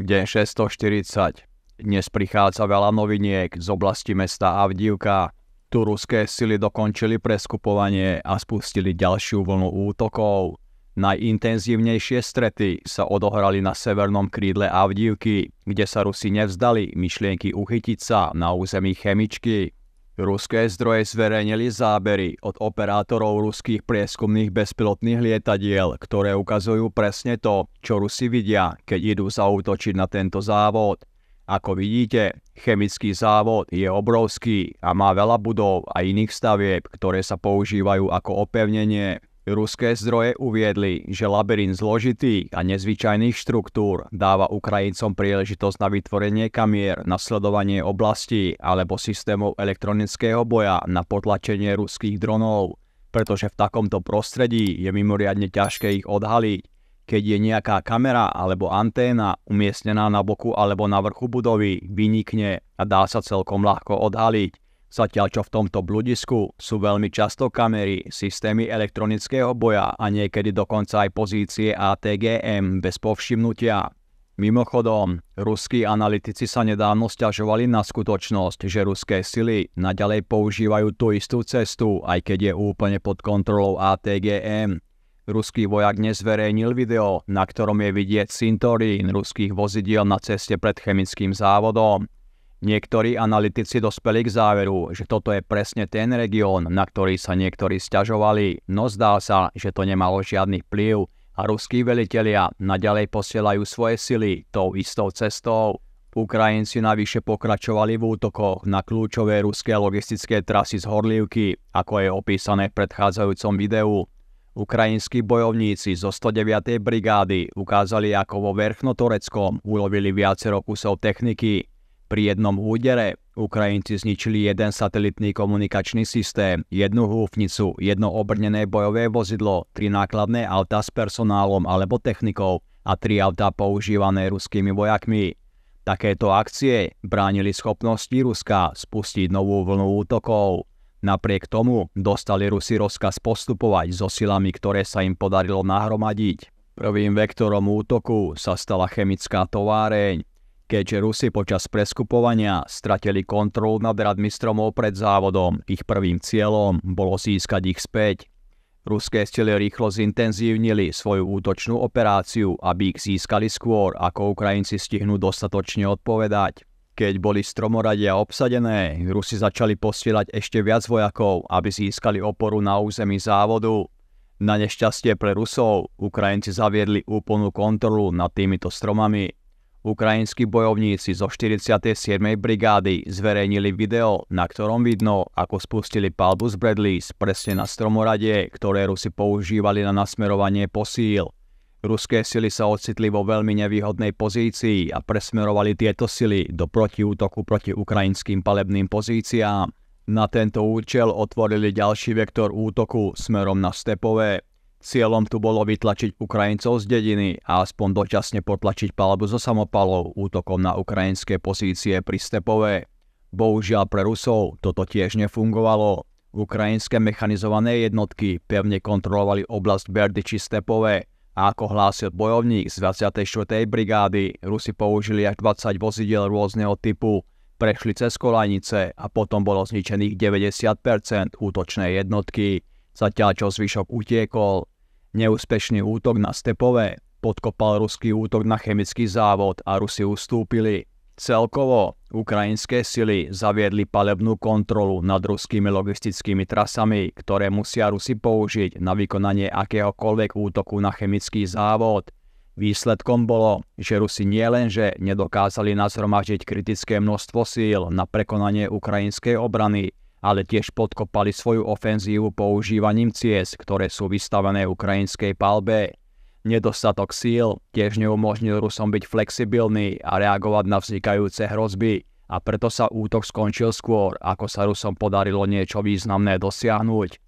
kde 640. Dnes prichádza veľa noviniek z oblasti mesta Avdivka. Tu ruské sily dokončili preskupovanie a spustili ďalšiu vlnu útokov. Najintenzívnejšie strety sa odohrali na severnom krídle Avdivky, kde sa Rusi nevzdali myšlienky uchytiť sa na území Chemičky. Ruské zdroje zverejnili zábery od operátorov ruských prieskumných bezpilotných lietadiel, ktoré ukazujú presne to, čo Rusi vidia, keď idú zautočiť na tento závod. Ako vidíte, chemický závod je obrovský a má veľa budov a iných stavieb, ktoré sa používajú ako opevnenie. Ruské zdroje uviedli, že labyrint zložitých a nezvyčajných štruktúr dáva Ukrajincom príležitosť na vytvorenie kamier, nasledovanie oblasti alebo systémov elektronického boja na potlačenie ruských dronov, pretože v takomto prostredí je mimoriadne ťažké ich odhaliť, keď je nejaká kamera alebo anténa umiestnená na boku alebo na vrchu budovy, vynikne a dá sa celkom ľahko odhaliť Zatiaľ čo v tomto bludisku sú veľmi často kamery, systémy elektronického boja a niekedy dokonca aj pozície ATGM bez povšimnutia. Mimochodom, ruskí analytici sa nedávno stiažovali na skutočnosť, že ruské sily naďalej používajú tú istú cestu, aj keď je úplne pod kontrolou ATGM. Ruský vojak nezverejnil video, na ktorom je vidieť cintorín ruských vozidiel na ceste pred chemickým závodom. Niektorí analytici dospeli k záveru, že toto je presne ten región, na ktorý sa niektorí stiažovali, no zdá sa, že to nemalo žiadny vplyv a ruskí velitelia naďalej posielajú svoje sily tou istou cestou. Ukrajinci navyše pokračovali v útokoch na kľúčové ruské logistické trasy z Horlivky, ako je opísané v predchádzajúcom videu. Ukrajinskí bojovníci zo 109. brigády ukázali, ako vo Verchnotoreckom ulovili viacero kusov techniky, pri jednom údere Ukrajinci zničili jeden satelitný komunikačný systém, jednu húfnicu, jedno obrnené bojové vozidlo, tri nákladné auta s personálom alebo technikou a tri auta používané ruskými vojakmi. Takéto akcie bránili schopnosti Ruska spustiť novú vlnu útokov. Napriek tomu dostali Rusi rozkaz postupovať so silami, ktoré sa im podarilo nahromadiť. Prvým vektorom útoku sa stala chemická továreň keďže Rusi počas preskupovania stratili kontrolu nad radmi stromov pred závodom. Ich prvým cieľom bolo získať ich späť. Ruské sily rýchlo zintenzívnili svoju útočnú operáciu, aby ich získali skôr, ako Ukrajinci stihnú dostatočne odpovedať. Keď boli stromoradia obsadené, Rusi začali posielať ešte viac vojakov, aby získali oporu na území závodu. Na nešťastie pre Rusov, Ukrajinci zaviedli úplnú kontrolu nad týmito stromami. Ukrajinskí bojovníci zo 47. brigády zverejnili video, na ktorom vidno, ako spustili palbu z Bradleys presne na stromorade, ktoré Rusi používali na nasmerovanie posíl. Ruské sily sa ocitli vo veľmi nevýhodnej pozícii a presmerovali tieto sily do protiútoku proti ukrajinským palebným pozíciám. Na tento účel otvorili ďalší vektor útoku smerom na stepové, Cieľom tu bolo vytlačiť Ukrajincov z dediny a aspoň dočasne potlačiť palbu zo samopalov útokom na ukrajinské pozície pri Stepove. Bohužiaľ pre Rusov toto tiež nefungovalo. Ukrajinské mechanizované jednotky pevne kontrolovali oblasť Berdyči Stepove a ako hlásil bojovník z 24. brigády, Rusi použili až 20 vozidel rôzneho typu, prešli cez kolajnice a potom bolo zničených 90% útočnej jednotky zatiaľ čo zvyšok utiekol. Neúspešný útok na stepové podkopal ruský útok na chemický závod a Rusi ustúpili. Celkovo ukrajinské sily zaviedli palebnú kontrolu nad ruskými logistickými trasami, ktoré musia Rusi použiť na vykonanie akéhokoľvek útoku na chemický závod. Výsledkom bolo, že Rusi nielenže nedokázali nazhromažiť kritické množstvo síl na prekonanie ukrajinskej obrany, ale tiež podkopali svoju ofenzívu používaním ciest, ktoré sú vystavené ukrajinskej palbe. Nedostatok síl tiež neumožnil Rusom byť flexibilný a reagovať na vznikajúce hrozby a preto sa útok skončil skôr, ako sa Rusom podarilo niečo významné dosiahnuť.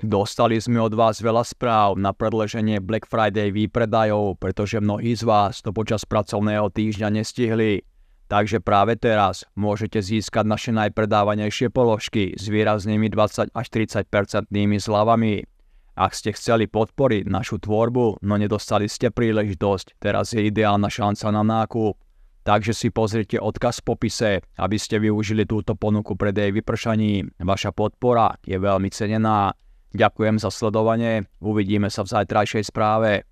Dostali sme od vás veľa správ na predleženie Black Friday výpredajov, pretože mnohí z vás to počas pracovného týždňa nestihli. Takže práve teraz môžete získať naše najpredávanejšie položky s výraznými 20 až 30 percentnými zľavami. Ak ste chceli podporiť našu tvorbu, no nedostali ste príležitosť, teraz je ideálna šanca na nákup. Takže si pozrite odkaz v popise, aby ste využili túto ponuku pred jej vypršaním. Vaša podpora je veľmi cenená. Ďakujem za sledovanie, uvidíme sa v zajtrajšej správe.